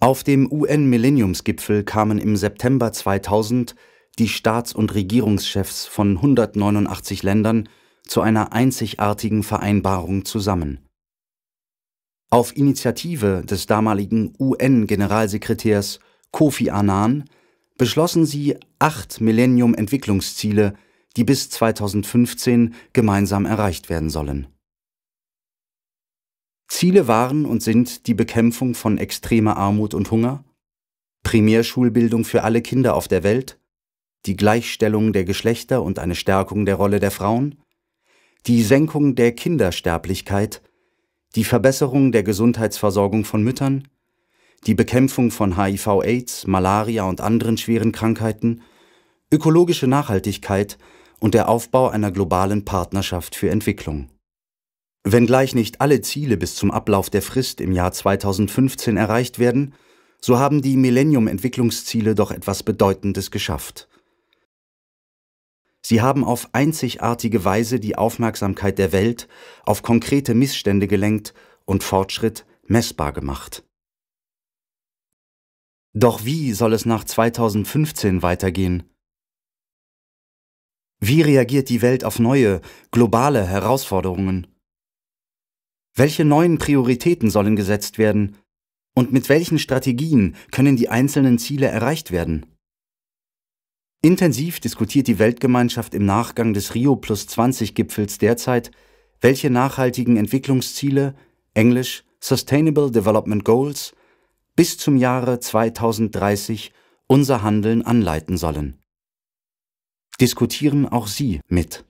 Auf dem UN-Millenniumsgipfel kamen im September 2000 die Staats- und Regierungschefs von 189 Ländern zu einer einzigartigen Vereinbarung zusammen. Auf Initiative des damaligen UN-Generalsekretärs Kofi Annan beschlossen sie acht Millennium-Entwicklungsziele, die bis 2015 gemeinsam erreicht werden sollen Ziele waren und sind die Bekämpfung von extremer Armut und Hunger, Primärschulbildung für alle Kinder auf der Welt, die Gleichstellung der Geschlechter und eine Stärkung der Rolle der Frauen, die Senkung der Kindersterblichkeit, die Verbesserung der Gesundheitsversorgung von Müttern, die Bekämpfung von HIV-Aids, Malaria und anderen schweren Krankheiten, ökologische Nachhaltigkeit und der Aufbau einer globalen Partnerschaft für Entwicklung. Wenngleich nicht alle Ziele bis zum Ablauf der Frist im Jahr 2015 erreicht werden, so haben die Millennium-Entwicklungsziele doch etwas Bedeutendes geschafft. Sie haben auf einzigartige Weise die Aufmerksamkeit der Welt auf konkrete Missstände gelenkt und Fortschritt messbar gemacht. Doch wie soll es nach 2015 weitergehen? Wie reagiert die Welt auf neue, globale Herausforderungen? Welche neuen Prioritäten sollen gesetzt werden? Und mit welchen Strategien können die einzelnen Ziele erreicht werden? Intensiv diskutiert die Weltgemeinschaft im Nachgang des Rio Plus 20 Gipfels derzeit, welche nachhaltigen Entwicklungsziele, Englisch Sustainable Development Goals, bis zum Jahre 2030 unser Handeln anleiten sollen. Diskutieren auch Sie mit.